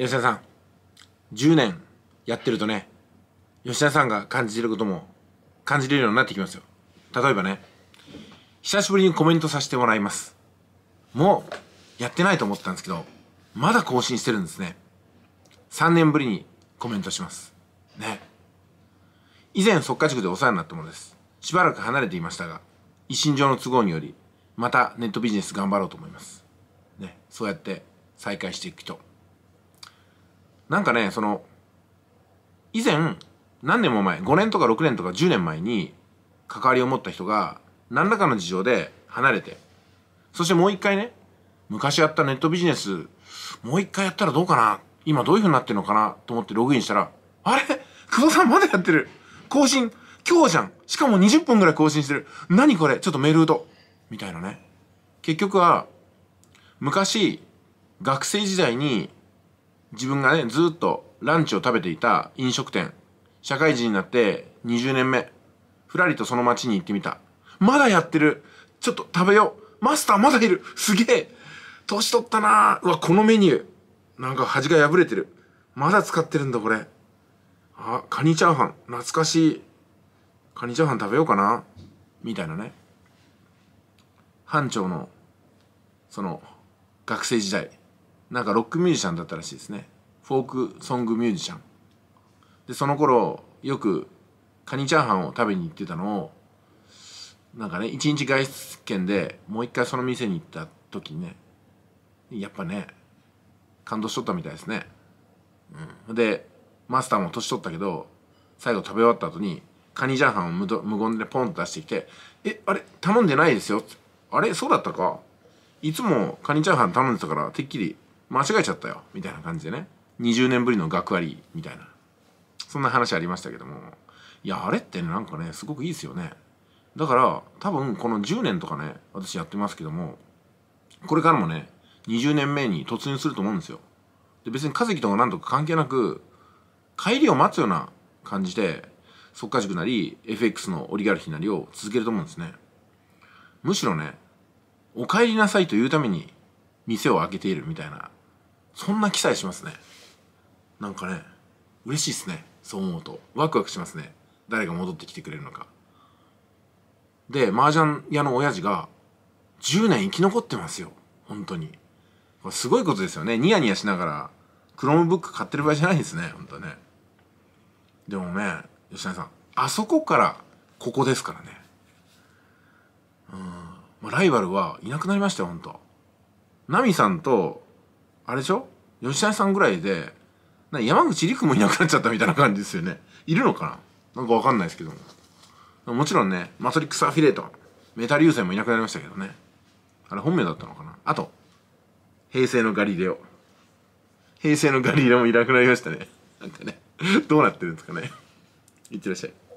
吉田さん10年やってるとね吉田さんが感じてることも感じれるようになってきますよ例えばね久しぶりにコメントさせてもらいますもうやってないと思ったんですけどまだ更新してるんですね3年ぶりにコメントしますね以前即価塾でお世話になったものですしばらく離れていましたが一身上の都合によりまたネットビジネス頑張ろうと思いますねそうやって再開していくとなんかね、その、以前、何年も前、5年とか6年とか10年前に、関わりを持った人が、何らかの事情で離れて、そしてもう一回ね、昔やったネットビジネス、もう一回やったらどうかな今どういう風になってるのかなと思ってログインしたら、あれ久保さんまだやってる更新今日じゃんしかも20分ぐらい更新してる何これちょっとメール打とうみたいなね。結局は、昔、学生時代に自分がね、ずっとランチを食べていた飲食店、社会人になって20年目、ふらりとその街に行ってみた。まだやってるちょっと食べようマスターまだいるすげえ年取ったなうわ、このメニューなんか端が破れてる。まだ使ってるんだ、これ。あ、カニチャーハン。懐かしい。カニチャーハン食べようかなみたいなね。班長の、その、学生時代、なんかロックミュージシャンだったらしいですねフォークソングミュージシャンでその頃よくカニチャーハンを食べに行ってたのをなんかね一日外出券でもう一回その店に行った時にねやっぱね感動しとったみたいですね、うん、でマスターも年取ったけど最後食べ終わった後にカニチャーハンを無言でポンと出してきて「えあれ頼んでないですよ」あれそうだったかいつもカニチャーハン頼んでたからてっきり間違えちゃったよみたいな感じでね20年ぶりの学割みたいなそんな話ありましたけどもいやあれってねなんかねすごくいいですよねだから多分この10年とかね私やってますけどもこれからもね20年目に突入すると思うんですよで別に稼ぎとかなんとか関係なく帰りを待つような感じで即稼塾なり FX のオリガルヒなりを続けると思うんですねむしろねお帰りなさいというために店を開けているみたいなそんな記載しますねなんかね嬉しいっすねそう思うとワクワクしますね誰が戻ってきてくれるのかで麻雀屋の親父が10年生き残ってますよ本当にこれすごいことですよねニヤニヤしながらクロームブック買ってる場合じゃないですね本当ねでもね吉谷さんあそこからここですからねうん、まあ、ライバルはいなくなりましたよ本当ナミさんとあれでしょ吉谷さんぐらいで山口陸もいなくなっちゃったみたいな感じですよねいるのかななんかわかんないですけどももちろんねマトリックスアフィレートメタ流星もいなくなりましたけどねあれ本名だったのかなあと平成のガリレオ平成のガリレオもいなくなりましたねなんかねどうなってるんですかねいってらっしゃい